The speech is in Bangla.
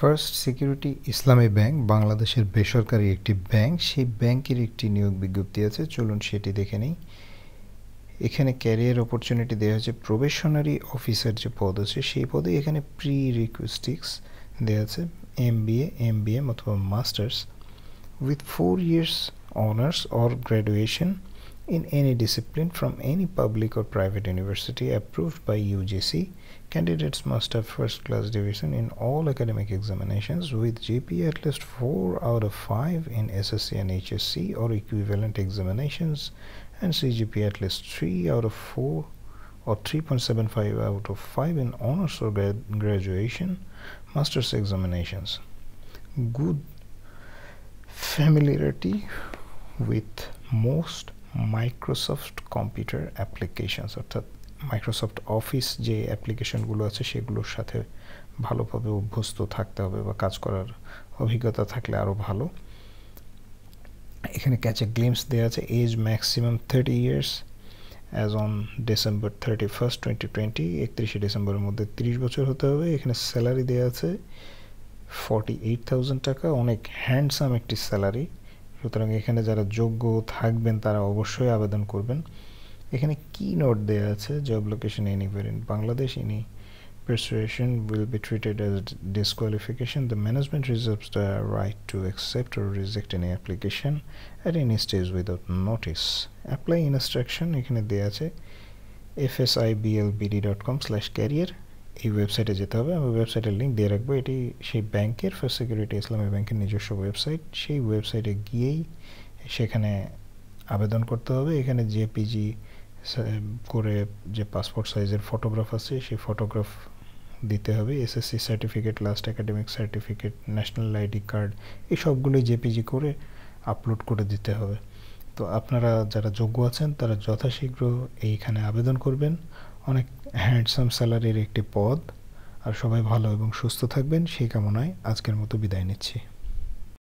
ফার্স্ট সিকিউরিটি ইসলামী ব্যাংক বাংলাদেশের বেসরকারি একটি ব্যাংক সেই ব্যাংকের একটি নিয়োগ বিজ্ঞপ্তি আছে চলুন সেটি দেখে নিই এখানে ক্যারিয়ার অপরচুনিটি দেওয়া হয়েছে প্রবেশনারি অফিসার যে পদ আছে সেই পদে এখানে প্রি রিকুইস্টিক্স দেওয়া আছে এম বিএ এম বিএম অথবা masters with four years honours or graduation in any discipline from any public or private university approved by UGC, candidates must have first class division in all academic examinations with GPA at least 4 out of 5 in SSC and HSC or equivalent examinations and CGPA at least 3 out of 4 or 3.75 out of 5 in honors or graduation master's examinations. Good familiarity with most Microsoft computer applications অর্থাৎ মাইক্রোসফট অফিস যে অ্যাপ্লিকেশনগুলো আছে সেগুলোর সাথে ভালোভাবে অভ্যস্ত থাকতে হবে বা কাজ করার অভিজ্ঞতা থাকলে আরও ভালো এখানে ক্যাচে গ্লিমস দেওয়া আছে age maximum thirty years as on December thirty first twenty twenty একত্রিশে ডিসেম্বরের মধ্যে তিরিশ বছর হতে হবে এখানে স্যালারি দেওয়া আছে ফর্টি এইট থাউজেন্ড টাকা অনেক হ্যান্ডসাম একটি স্যালারি সুতরাং এখানে যারা যোগ্য থাকবেন তারা অবশ্যই আবেদন করবেন এখানে কি নোট দেওয়া আছে job location any in Bangladesh ইনি persuasion will be treated as disqualification the management reserves the right to accept or reject any application at any stage without notice apply instruction এখানে দেয়া আছে fsiblbd.com slash career এই ওয়েবসাইটে যেতে হবে আমি ওয়েবসাইটের লিঙ্ক দিয়ে রাখবো এটি সেই ব্যাংকের ফার্স্ট সিকিউরিটি ইসলামী ব্যাংকের নিজস্ব ওয়েবসাইট সেই ওয়েবসাইটে গিয়েই সেখানে আবেদন করতে হবে এখানে যে পিজি করে যে পাসপোর্ট সাইজের ফটোগ্রাফ আছে সেই ফটোগ্রাফ দিতে হবে SSC certificate last academic certificate national ID card এই সবগুলোই জেপিজি করে আপলোড করে দিতে হবে তো আপনারা যারা যোগ্য আছেন তারা যথাশীঘ্র এইখানে আবেদন করবেন অনেক হ্যান্ডসাম স্যালারির একটি পদ আর সবাই ভালো এবং সুস্থ থাকবেন সেই কামনায় আজকের মতো বিদায় নিচ্ছি